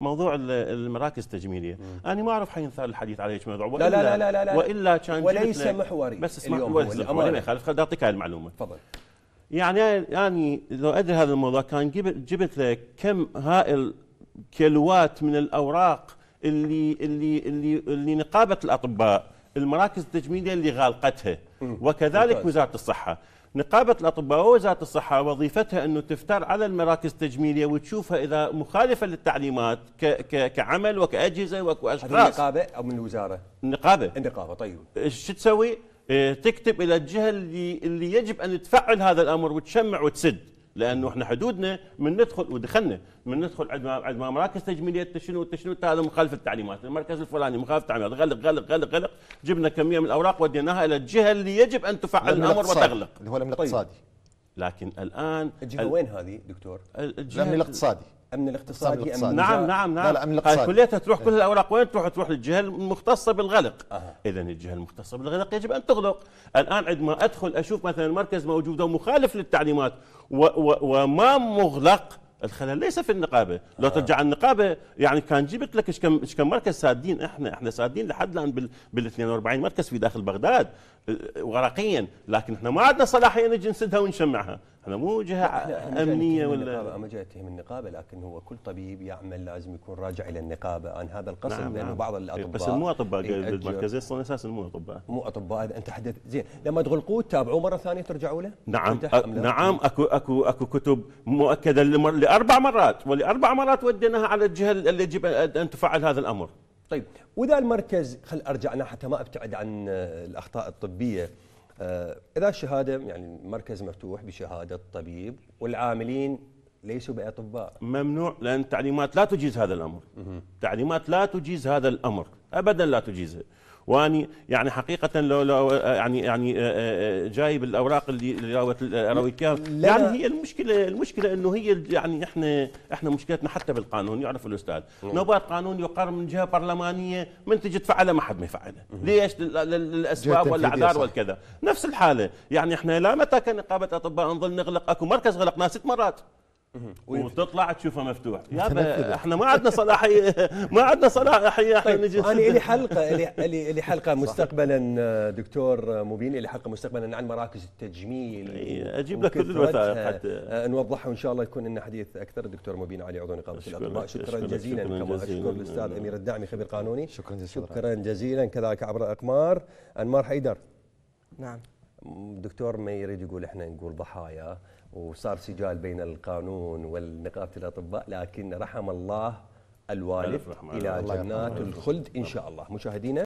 موضوع المراكز التجميليه مم. انا ما اعرف حينثار الحديث عليه موضوع وإلا لا, لا لا لا لا والا كان وليس محوري بس اسمع ما يخالف خليني اعطيك هاي المعلومه تفضل يعني يعني لو ادري هذا الموضوع كان جبت جبت لك كم هائل كيلوات من الاوراق اللي اللي اللي, اللي نقابه الاطباء المراكز التجميليه اللي غالقتها وكذلك وزاره الصحه نقابة الأطباء ووزارة الصحة وظيفتها أنه تفتر على المراكز التجميلية وتشوفها إذا مخالفة للتعليمات ك ك كعمل وكأجهزة وكأشخاص من النقابة أو من الوزارة؟ النقابة النقابة طيب شو تسوي؟ إيه، تكتب إلى الجهة اللي, اللي يجب أن تفعل هذا الأمر وتشمع وتسد لانه احنا حدودنا من ندخل ودخلنا من ندخل عند عندنا مراكز تجميليه التشنو شنو هذا مخالف التعليمات المركز الفلاني مخالف التعليمات غلق غلق غلق غلق جبنا كميه من الاوراق وديناها الى الجهه اللي يجب ان تفعل الامر وتغلق اللي هو الامن طيب. الاقتصادي طيب. لكن الان الجهه وين هذه دكتور؟ الامن الاقتصادي امن الاقتصادي أمن نعم نعم نعم لا امن الاقتصادي آه، كليتها تروح إيه. كل الاوراق وين تروح تروح للجهه المختصه بالغلق أه. اذا الجهه المختصه بالغلق يجب ان تغلق الان عندما ادخل اشوف مثلا مركز موجود ومخالف للتعليمات و و وما مغلق الخلل ليس في النقابه لو آه. ترجع النقابه يعني كان جبت لك ايش كم ايش كم مركز سادين احنا احنا سادين لحد الان بال, بال 42 مركز في داخل بغداد آه، ورقيا لكن احنا ما عندنا صلاحيه نجي نسدها ونشمعها احنا مو جهه امنيه ولا ما جاء من النقابه لكن هو كل طبيب يعمل لازم يكون راجع الى النقابه عن هذا القسم نعم لانه نعم. بعض إيه، الاطباء بس مو اطباء إيه، بالمركز اصلا اساسا مو اطباء مو اطباء انت حدث زين لما تغلقوه تتابعوه مره ثانيه ترجعوا له نعم نعم اكو اكو اكو كتب مؤكده لاربع مرات ولاربع مرات وديناها على الجهه اللي يجب ان تفعل هذا الامر طيب واذا المركز خل ارجع حتى ما ابتعد عن الاخطاء الطبيه آه، اذا الشهاده يعني المركز مفتوح بشهاده الطبيب والعاملين ليسوا باطباء ممنوع لان التعليمات لا تجيز هذا الامر تعليمات لا تجيز هذا الامر ابدا لا تجيزه واني يعني حقيقه لو, لو يعني يعني آه، آه، آه، جايب الاوراق اللي اللي راويت يعني هي المشكله المشكله انه هي يعني احنا احنا مشكلتنا حتى بالقانون يعرف الاستاذ نوبات قانون يقر من جهه برلمانيه من تجي تفعله ما حد ما يفعله ليش للاسباب والاعذار والكذا نفس الحاله يعني احنا لا متى كان نقابه اطباء نظل نغلق اكو مركز غلقناه ست مرات وتطلع تشوفها مفتوح يا احنا ما عندنا صلاحيه ما عندنا صلاحيه احنا طيب، نجي انا لي حلقه لي حلقه مستقبلا دكتور مبين لي حلقه مستقبلا عن مراكز التجميل اجيب لك كل الوثائق حتى نوضحها وان شاء الله يكون لنا حديث اكثر دكتور مبين علي عضو نقابه الاطباء شكرا جزيلا كما اشكر الاستاذ امير الدعمي خبير قانوني شكرا جزيلا شكرا جزيلا كذلك عبر اقمار انمار حيدر نعم الدكتور ما يريد يقول احنا نقول ضحايا وصار سجال بين القانون والنقابه الاطباء لكن رحم الله الوالد الى جنات الخلد ان شاء الله مشاهدينا